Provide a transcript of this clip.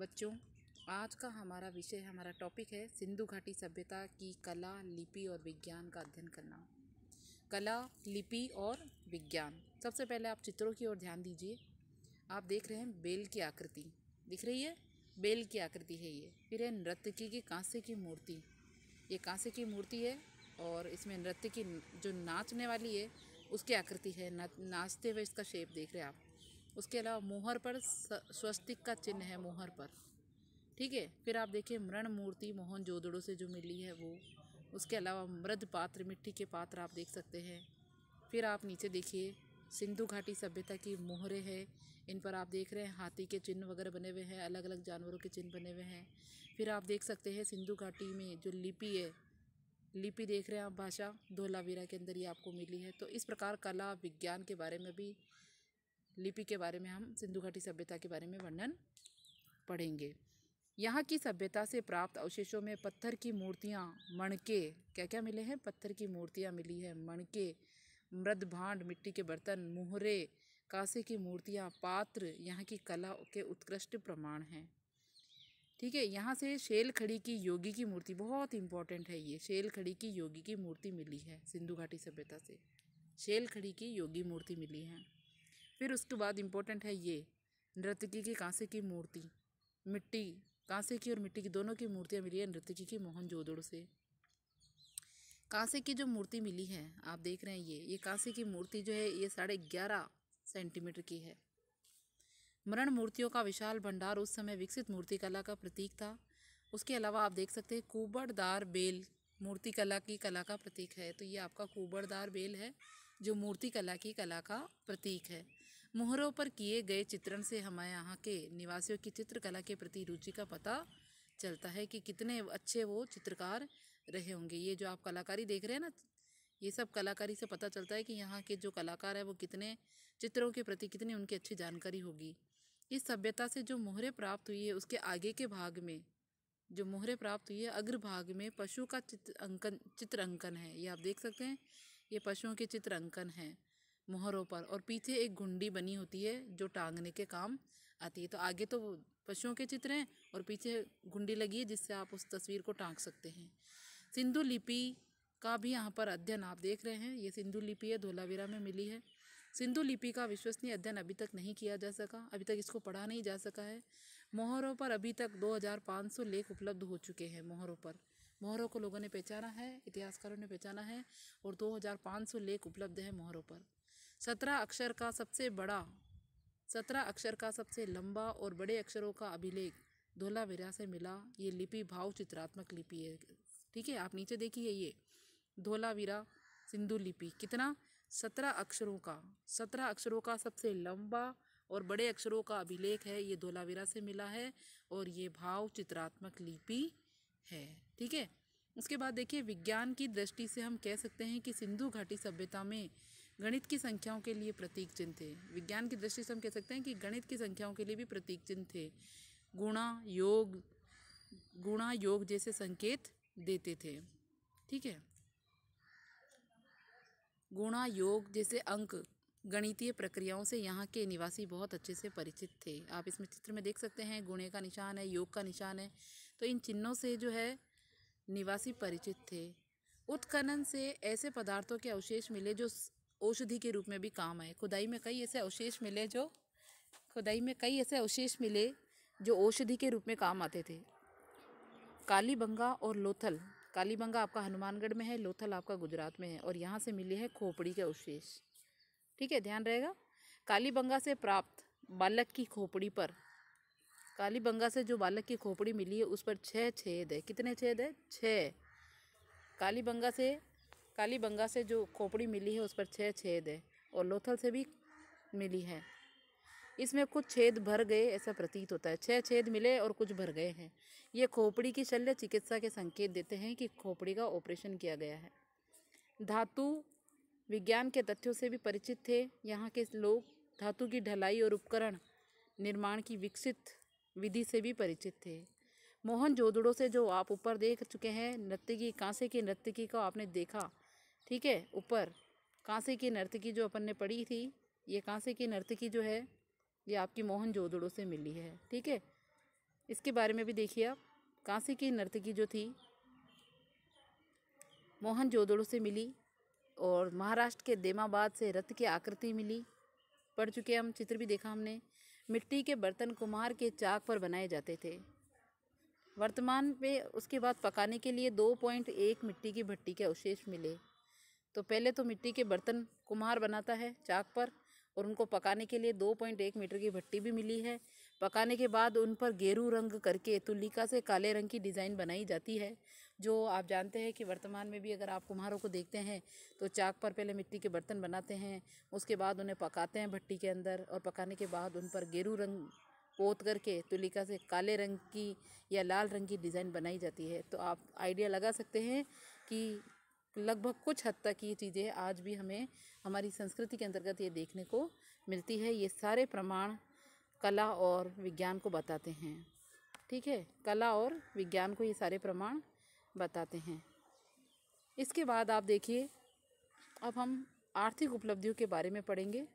बच्चों आज का हमारा विषय हमारा टॉपिक है सिंधु घाटी सभ्यता की कला लिपि और विज्ञान का अध्ययन करना कला लिपि और विज्ञान सबसे पहले आप चित्रों की ओर ध्यान दीजिए आप देख रहे हैं बेल की आकृति दिख रही है बेल की आकृति है ये फिर है नृत्य की, कांसे की मूर्ति ये कांसे की मूर्ति है और इसमें नृत्य की जो नाचने वाली है उसकी आकृति है नाचते हुए इसका शेप देख रहे हैं आप उसके अलावा मोहर पर स्वस्तिक का चिन्ह है मोहर पर ठीक है फिर आप देखिए मृण मूर्ति मोहन जोदड़ों से जो मिली है वो उसके अलावा मृद पात्र मिट्टी के पात्र आप देख सकते हैं फिर आप नीचे देखिए सिंधु घाटी सभ्यता की मोहरे है इन पर आप देख रहे हैं हाथी के चिन्ह वगैरह बने हुए हैं अलग अलग जानवरों के चिन्ह बने हुए हैं फिर आप देख सकते हैं सिंधु घाटी में जो लिपि है लिपि देख रहे हैं आप भाषा धोलावीरा के अंदर ये आपको मिली है तो इस प्रकार कला विज्ञान के बारे में भी लिपि के बारे में हम सिंधु घाटी सभ्यता के बारे में वर्णन पढ़ेंगे यहाँ की सभ्यता से प्राप्त अवशेषों में पत्थर की मूर्तियाँ मणके क्या क्या मिले हैं पत्थर की मूर्तियाँ मिली हैं मणके मृद भांड मिट्टी के बर्तन मुहरे कांसे की मूर्तियाँ पात्र यहाँ की कला के उत्कृष्ट प्रमाण हैं ठीक है यहाँ से शेल खड़ी की योगी की मूर्ति बहुत इंपॉर्टेंट है ये शेल खड़ी की योगी की मूर्ति मिली है सिंधु घाटी सभ्यता से शेल खड़ी की योगी मूर्ति मिली है फिर उसके बाद इम्पोर्टेंट है ये नृत्यकी की कांसे की मूर्ति मिट्टी कांसे की और मिट्टी की दोनों की मूर्तियाँ मिली है नृत्यकी की जोदड़ से कांसे की जो मूर्ति मिली है आप देख रहे हैं ये ये कांसे की मूर्ति जो है ये साढ़े ग्यारह सेंटीमीटर की है मरण मूर्तियों का विशाल भंडार उस समय विकसित मूर्तिकला का प्रतीक था उसके अलावा आप देख सकते हैं कुबड़दार बेल मूर्ति कला की कला का प्रतीक है तो ये आपका कुबड़दार बेल है जो मूर्ति कला की कला का प्रतीक है मोहरों पर किए गए चित्रण से हमारे यहाँ के निवासियों की चित्रकला के प्रति रुचि का पता चलता है कि कितने अच्छे वो चित्रकार रहे होंगे ये जो आप कलाकारी देख रहे हैं ना ये सब कलाकारी से पता चलता है कि यहाँ के जो कलाकार है वो कितने चित्रों के प्रति कितनी उनकी अच्छी जानकारी होगी इस सभ्यता से जो मोहरे प्राप्त हुई है उसके आगे के भाग में जो मोहरे प्राप्त हुई है अग्रभाग में पशु का चित्र अंकन चित्र अंकन है ये आप देख सकते हैं ये पशुओं के चित्र अंकन है मोहरों पर और पीछे एक घुंडी बनी होती है जो टांगने के काम आती है तो आगे तो पशुओं के चित्र हैं और पीछे घुंडी लगी है जिससे आप उस तस्वीर को टांग सकते हैं सिंधु लिपि का भी यहाँ पर अध्ययन आप देख रहे हैं ये सिंधु लिपि है धोलावीरा में मिली है सिंधु लिपि का विश्वसनीय अध्ययन अभी तक नहीं किया जा सका अभी तक इसको पढ़ा नहीं जा सका है मोहरों पर अभी तक 2500 लेख उपलब्ध हो चुके हैं मोहरों पर मोहरों को लोगों ने पहचाना है इतिहासकारों ने पहचाना है और 2500 लेख उपलब्ध है मोहरों पर सत्रह अक्षर का सबसे बड़ा सत्रह अक्षर का सबसे लंबा और बड़े अक्षरों का अभिलेख धोलावीरा से मिला ये लिपि भाव चित्रात्मक लिपि है ठीक है आप नीचे देखिए ये धोलावीरा सिंधु लिपि कितना सत्रह अक्षरों का सत्रह अक्षरों का सबसे लंबा और बड़े अक्षरों का अभिलेख है ये धोलावीरा से मिला है और ये भाव चित्रात्मक लिपि है ठीक है उसके बाद देखिए विज्ञान की दृष्टि से हम कह सकते हैं कि सिंधु घाटी सभ्यता में गणित की संख्याओं के लिए प्रतीक चिन्ह थे विज्ञान की दृष्टि से हम कह सकते हैं कि गणित की संख्याओं के लिए भी प्रतीक चिन्ह थे गुणा योग गुणा योग जैसे संकेत देते थे ठीक है गुणा योग जैसे अंक गणितीय प्रक्रियाओं से यहाँ के निवासी बहुत अच्छे से परिचित थे आप इसमें चित्र में देख सकते हैं गुणे का निशान है योग का निशान है तो इन चिन्हों से जो है निवासी परिचित थे उत्खनन से ऐसे पदार्थों के अवशेष मिले जो औषधि के रूप में भी काम आए खुदाई में कई ऐसे अवशेष मिले जो खुदाई में कई ऐसे अवशेष मिले जो औषधि के रूप में काम आते थे कालीबंगा और लोथल कालीबंगा आपका हनुमानगढ़ में है लोथल आपका गुजरात में है और यहाँ से मिले हैं खोपड़ी के अवशेष ठीक है ध्यान रहेगा कालीबंगा से प्राप्त बालक की खोपड़ी पर कालीबंगा से जो बालक की खोपड़ी मिली है उस पर छः छेद है कितने छेद है छः कालीबंगा से कालीबंगा से जो खोपड़ी मिली है उस पर छः छेद है और लोथल से भी मिली है इसमें कुछ छेद भर गए ऐसा प्रतीत होता है छः छेद मिले और कुछ भर गए हैं ये खोपड़ी की शल्य चिकित्सा के संकेत देते हैं कि खोपड़ी का ऑपरेशन किया गया है धातु विज्ञान के तथ्यों से भी परिचित थे यहाँ के लोग धातु की ढलाई और उपकरण निर्माण की विकसित विधि से भी परिचित थे मोहन जोदड़ों से जो आप ऊपर देख चुके हैं नृत्य की कांसे की नृत्य की को आपने देखा ठीक है ऊपर कांसे की नर्तकी जो अपन ने पढ़ी थी ये कांसे की नर्तकी जो है ये आपकी मोहन जोदड़ों से मिली है ठीक है इसके बारे में भी देखिए आप कांसे की नर्तकी जो थी मोहन जोदड़ों से मिली और महाराष्ट्र के देमाबाद से रथ की आकृति मिली पढ़ चुके हम चित्र भी देखा हमने मिट्टी के बर्तन कुम्हार के चाक पर बनाए जाते थे वर्तमान में उसके बाद पकाने के लिए दो पॉइंट एक मिट्टी की भट्टी के अवशेष मिले तो पहले तो मिट्टी के बर्तन कुम्हार बनाता है चाक पर और उनको पकाने के लिए दो पॉइंट एक मीटर की भट्टी भी मिली है पकाने के बाद उन पर गेरू रंग करके तुलिका से काले रंग की डिज़ाइन बनाई जाती है जो आप जानते हैं कि वर्तमान में भी अगर आप कुम्हारों को देखते हैं तो चाक पर पहले मिट्टी के बर्तन बनाते हैं उसके बाद उन्हें पकाते हैं भट्टी के अंदर और पकाने के बाद उन पर गेरू रंग पोत करके तुलिका से काले रंग की या लाल रंग की डिज़ाइन बनाई जाती है तो आप आइडिया लगा सकते हैं कि लगभग कुछ हद तक ये चीज़ें आज भी हमें हमारी संस्कृति के अंतर्गत ये देखने को मिलती है ये सारे प्रमाण कला और विज्ञान को बताते हैं ठीक है कला और विज्ञान को ये सारे प्रमाण बताते हैं इसके बाद आप देखिए अब हम आर्थिक उपलब्धियों के बारे में पढ़ेंगे